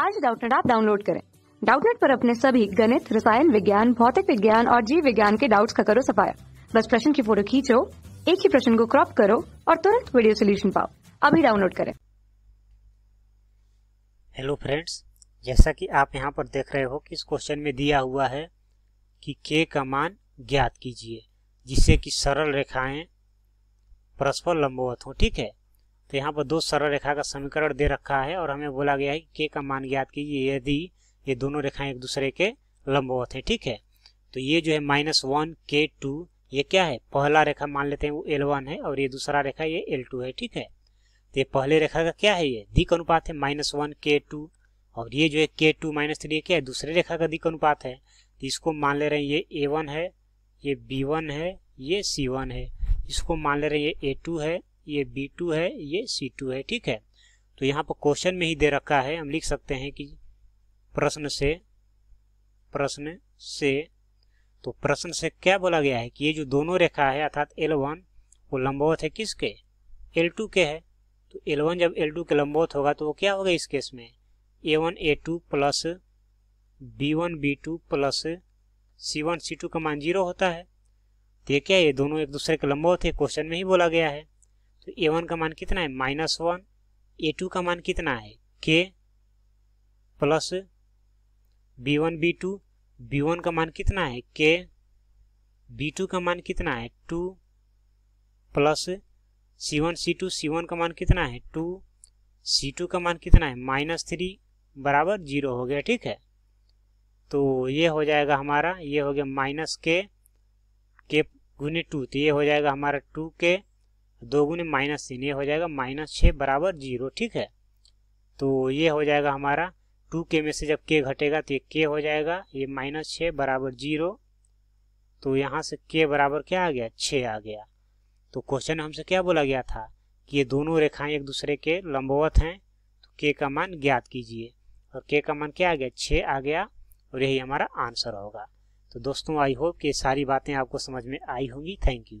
आज डाउटनेट आप डाउनलोड करें डाउटनेट पर अपने सभी गणित रसायन विज्ञान भौतिक विज्ञान और जीव विज्ञान के डाउट्स का करो सफाया बस प्रश्न की फोटो खींचो एक ही प्रश्न को क्रॉप करो और तुरंत वीडियो सोल्यूशन पाओ अभी डाउनलोड करें हेलो फ्रेंड्स जैसा कि आप यहाँ पर देख रहे हो कि इस क्वेश्चन में दिया हुआ है कि के का मान ज्ञात कीजिए जिससे कि सरल रेखाएं परस्पर लंबवत हो ठीक है तो यहाँ पर दो सरल रेखा का समीकरण दे रखा है और हमें बोला गया है कि के का मान ज्ञात कीजिए यदि ये दोनों रेखाएं एक दूसरे के लंबवत है ठीक है तो ये जो है माइनस वन के टू ये क्या है पहला रेखा मान लेते हैं वो एल वन है और ये दूसरा रेखा ये एल टू है ठीक है तो ये पहले रेखा का क्या है ये दिक अनुपात है माइनस वन के टू और ये जो है के टू माइनस थ्री क्या है दूसरे रेखा का दिक अनुपात है तो इसको मान ले रहे हैं ये ए वन है ये बी वन है ये सी वन है इसको मान ले रहे हैं ये ए टू है ये बी टू है ये सी टू है ठीक है तो यहाँ पर क्वेश्चन में ही दे रखा है हम लिख सकते हैं कि प्रश्न से प्रश्न से तो प्रश्न से क्या बोला गया है कि ये जो दोनों रेखा है अर्थात एल वन वो लंबवत है किसके एल टू के है तो एल वन जब एल टू के लंबवत होगा तो वो क्या होगा इस केस में A one A two plus B one B two plus C one C two का मान जीरो होता है तो ये क्या ये दोनों एक दूसरे के लंबवत है क्वेश्चन में ही बोला गया है तो ए वन का मान कितना है माइनस वन ए टू का मान कितना है के plus B one B two B one का मान कितना है के बी टू का मान कितना है two plus C one C two C one का मान कितना है टू सी टू का मान कितना है माइनस थ्री बराबर जीरो हो गया ठीक है तो ये हो जाएगा हमारा ये हो गया माइनस के के गुने टू तो ये हो जाएगा हमारा टू के दो गुने माइनस तीन ये हो जाएगा माइनस छः बराबर जीरो ठीक है तो ये हो जाएगा हमारा टू के में से जब के घटेगा तो ये के हो जाएगा ये माइनस छः बराबर जीरो तो यहाँ से के बराबर क्या आ गया छः आ गया तो क्वेश्चन हमसे क्या बोला गया था कि ये दोनों रेखाएं एक दूसरे के लंबवत हैं तो के का मान ज्ञात कीजिए और के का मान क्या आ गया छः आ गया और यही हमारा आंसर होगा तो दोस्तों आई होप कि सारी बातें आपको समझ में आई होंगी थैंक यू